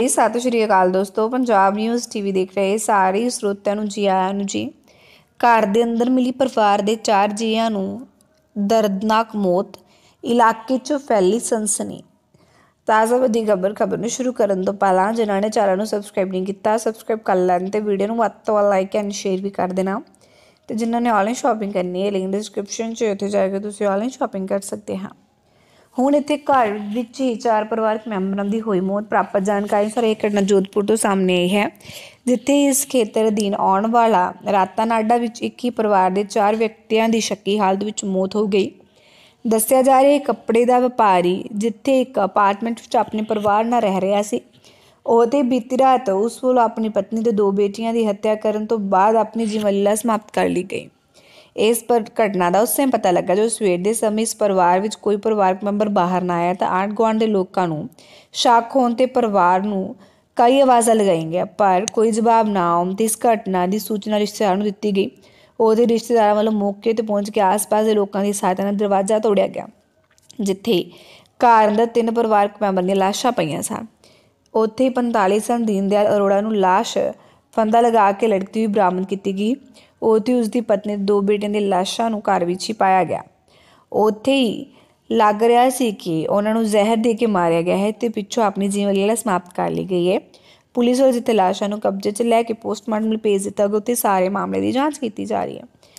ਜੀ ਸਤਿ ਸ਼੍ਰੀ ਅਕਾਲ ਦੋਸਤੋ ਪੰਜਾਬ ਨਿਊਜ਼ ਟੀਵੀ ਦੇਖ ਰਹੇ ਸਾਰੇ ਸਰੋਤਿਆਂ ਨੂੰ ਜੀ ਆਇਆਂ ਨੂੰ ਜੀ ਘਰ ਦੇ ਅੰਦਰ ਮਿਲੀ ਪਰਿਵਾਰ ਦੇ ਚਾਰ ਜੀਆਂ ਨੂੰ ਦਰਦਨਾਕ ਮੌਤ ਇਲਾਕੇ 'ਚ ਫੈਲੀ ਸੰਸਨੀ ਤਾਜ਼ਾ ਵਧੀ ਖਬਰ ਖਬਰ ਨੂੰ ਸ਼ੁਰੂ ਕਰਨ ਤੋਂ ਪਹਿਲਾਂ ਜਿਨ੍ਹਾਂ ਨੇ ਚੈਨਲ ਨੂੰ ਸਬਸਕ੍ਰਾਈਬ ਨਹੀਂ ਕੀਤਾ ਸਬਸਕ੍ਰਾਈਬ ਕਰ ਲੈਣ ਤੇ ਵੀਡੀਓ ਨੂੰ ਵੱਧ ਤੋਂ ਵੱਧ ਲਾਈਕ ਐਂਡ ਸ਼ੇਅਰ ਵੀ ਕਰ ਦੇਣਾ ਤੇ ਜਿਨ੍ਹਾਂ ਨੇ ਆਨਲਾਈਨ ਸ਼ਾਪਿੰਗ ਕਰਨੀ ਹੈ ਲਿੰਕ ਡਿਸਕ੍ਰਿਪਸ਼ਨ 'ਚ ਉੱਥੇ ਜਾ ਕੇ ਤੁਸੀਂ ਆਨਲਾਈਨ ਸ਼ਾਪਿੰਗ ਕਰ ਸਕਦੇ ਹਾਂ ਹੁਣ ਇੱਥੇ ਘਰ ਵਿੱਚ ਹੀ ਚਾਰ ਪਰਿਵਾਰਕ ਮੈਂਬਰਾਂ ਦੀ ਹੋਈ ਮੌਤ ਪ੍ਰਾਪਤ ਜਾਣਕਾਰੀ ਸਰ ਇਹ ਘਟਨਾ ਜੋਧਪੁਰ ਤੋਂ ਸਾਹਮਣੇ ਆਈ ਹੈ ਜਿੱਥੇ ਇਸ ਖੇਤਰ ਅਧੀਨ ਆਉਣ ਵਾਲਾ ਰਾਤਾਨਾਡਾ ਵਿੱਚ ਇੱਕ ਹੀ ਪਰਿਵਾਰ ਦੇ ਚਾਰ ਵਿਅਕਤੀਆਂ ਦੀ ਸ਼ੱਕੀ ਹਾਲਤ ਵਿੱਚ ਮੌਤ ਹੋ ਗਈ ਦੱਸਿਆ ਜਾ ਰਿਹਾ ਹੈ ਕੱਪੜੇ ਦਾ ਵਪਾਰੀ ਜਿੱਥੇ ਇੱਕ ਅਪਾਰਟਮੈਂਟ ਵਿੱਚ ਆਪਣੇ ਪਰਿਵਾਰ ਨਾਲ ਰਹਿ ਰਿਹਾ ਸੀ ਉਹ ਤੇ ਬੀਤੀ ਰਾਤ ਉਸ ਵੱਲੋਂ ਆਪਣੀ ਪਤਨੀ ਤੇ ਦੋ ਬੇਟੀਆਂ ਦੀ ਹੱਤਿਆ ਕਰਨ ਤੋਂ ਬਾਅਦ ਆਪਣੀ ਜੀਵਨ ਲੀਲਾ ਸਮਾਪਤ ਕਰ ਲਈ ਗਈ ਇਸ ਪਰ ਘਟਨਾ ਦਾ ਉਸੇ ਪਤਾ ਲੱਗਾ ਜੋ ਸਵੇਰ ਦੇ ਸਮੇਂ ਇਸ ਪਰਿਵਾਰ ਵਿੱਚ ਕੋਈ ਪਰਿਵਾਰਕ ਮੈਂਬਰ ਬਾਹਰ ਨਾ ਆਇਆ ਤਾਂ ਆਂਢ ਗੁਆਂਢ ਦੇ ਲੋਕਾਂ ਨੂੰ ਸ਼ੱਕ ਹੋਣ ਤੇ ਪਰਿਵਾਰ ਨੂੰ ਕਈ ਆਵਾਜ਼ਾਂ ਲਗਾਈਆਂ ਗਿਆ ਪਰ ਕੋਈ ਜਵਾਬ ਨਾ ਆਉਂ ਤੇ ਇਸ ਘਟਨਾ ਦੀ ਸੂਚਨਾ ਰਿਸ਼ਤੇਦਾਰਾਂ ਨੂੰ ਦਿੱਤੀ ਗਈ ਉਹਦੇ ਰਿਸ਼ਤੇਦਾਰਾਂ ਵੱਲੋਂ ਮੌਕੇ ਤੇ ਪਹੁੰਚ ਕੇ ਆਸ-ਪਾਸ ਦੇ ਲੋਕਾਂ ਦੀ ਸਹਾਇਤਾ ਨਾਲ ਦਰਵਾਜ਼ਾ ਤੋੜਿਆ ਗਿਆ ਜਿੱਥੇ ਘਰ ਦਾ ਤਿੰਨ ਪਰਿਵਾਰਕ ਮੈਂਬਰ ਦੀਆਂ ਲਾਸ਼ਾਂ ਪਈਆਂ ਸਨ ਉੱਥੇ 45 ਸਾਲ ਦੇ ਅਰੋੜਾ ਨੂੰ ਲਾਸ਼ ਫੰਦਾ ਲਗਾ ਕੇ ਲੜਤੀ ਹੋਈ ਬ੍ਰਾਹਮਣ ਕੀਤੀ ਗਈ ਉਹ ਤੇ ਉਸ ਦੀ ਪਤਨੀ ਦੇ ਦੋ ਬੇਟਿਆਂ ਦੀ ਲਾਸ਼ਾਂ ਨੂੰ ਘਰ ਵਿੱਚ ਹੀ ਪਾਇਆ ਗਿਆ ਉੱਥੇ ਹੀ ਲੱਗ ਰਿਹਾ ਸੀ ਕਿ ਉਹਨਾਂ ਨੂੰ ਜ਼ਹਿਰ ਦੇ ਕੇ ਮਾਰਿਆ ਗਿਆ ਹੈ ਤੇ ਪਿੱਛੋਂ ਆਪਣੀ ਜੀਵਨ ਲੀਲਾ ਸਮਾਪਤ ਕਰ ਲਈ ਗਈ ਹੈ ਪੁਲਿਸ ਉਹ ਜਿੱਥੇ ਲਾਸ਼ਾਂ ਨੂੰ ਕਬਜ਼ੇ 'ਚ ਲੈ ਕੇ ਪੋਸਟਮਾਰਟਮ ਲਈ ਭੇਜ ਦਿੱਤਾ ਗਿਆ ਸਾਰੇ ਮਾਮਲੇ ਦੀ ਜਾਂਚ ਕੀਤੀ ਜਾ ਰਹੀ ਹੈ